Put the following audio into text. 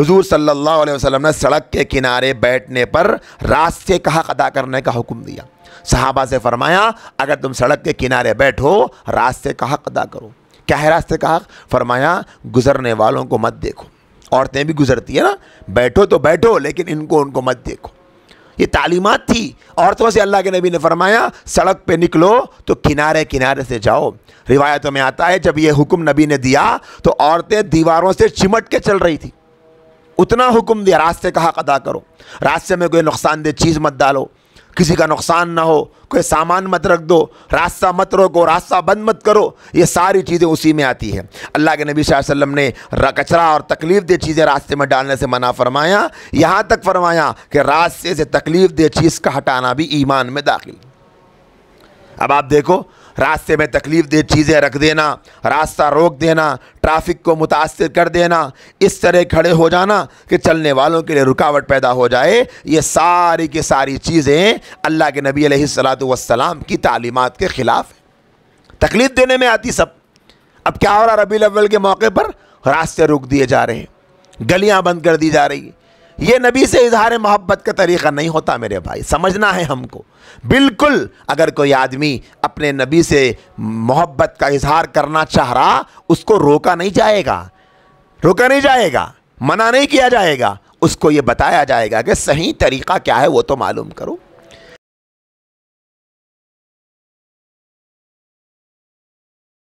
हुजूर सल्लल्लाहु अलैहि वसल्लम ने सड़क के किनारे बैठने पर रास्ते का हक अदा करने का हुक्म दिया सहाबा से फरमाया अगर तुम सड़क के किनारे बैठो रास्ते का हक अदा करो क्या है रास्ते का हक फरमाया गुजरने वालों को मत देखो औरतें भी गुजरती है ना बैठो तो बैठो लेकिन इनको उनको मत देखो ये तालीमत थी औरतों से अल्लाह के नबी ने फरमाया सड़क पे निकलो तो किनारे किनारे से जाओ रिवायतों में आता है जब ये हुक्म नबी ने दिया तो औरतें दीवारों से चिमट के चल रही थी उतना हुक्म दिया रास्ते का हक अदा करो रास्ते में कोई नुकसानदेह चीज़ मत डालो किसी का नुकसान ना हो कोई सामान मत रख दो रास्ता मत रोको रास्ता बंद मत करो ये सारी चीज़ें उसी में आती है अल्लाह के नबी वसल्लम ने कचरा और तकलीफ दे चीज़ें रास्ते में डालने से मना फरमाया यहाँ तक फरमाया कि रास्ते से तकलीफ दे चीज़ का हटाना भी ईमान में दाखिल अब आप देखो रास्ते में तकलीफ दे चीज़ें रख देना रास्ता रोक देना ट्रैफिक को मुतासर कर देना इस तरह खड़े हो जाना कि चलने वालों के लिए रुकावट पैदा हो जाए ये सारी की सारी चीज़ें अल्लाह के नबी सलाम की तालीमत के ख़िलाफ़ है तकलीफ़ देने में आती सब अब क्या हो रहा रबी अव्वल के मौके पर रास्ते रोक दिए जा रहे हैं गलियाँ बंद कर दी जा रही ये नबी से इजहार मोहब्बत का तरीक़ा नहीं होता मेरे भाई समझना है हमको बिल्कुल अगर कोई आदमी अपने नबी से मोहब्बत का इजहार करना चाह रहा उसको रोका नहीं जाएगा रोका नहीं जाएगा मना नहीं किया जाएगा उसको ये बताया जाएगा कि सही तरीक़ा क्या है वो तो मालूम करो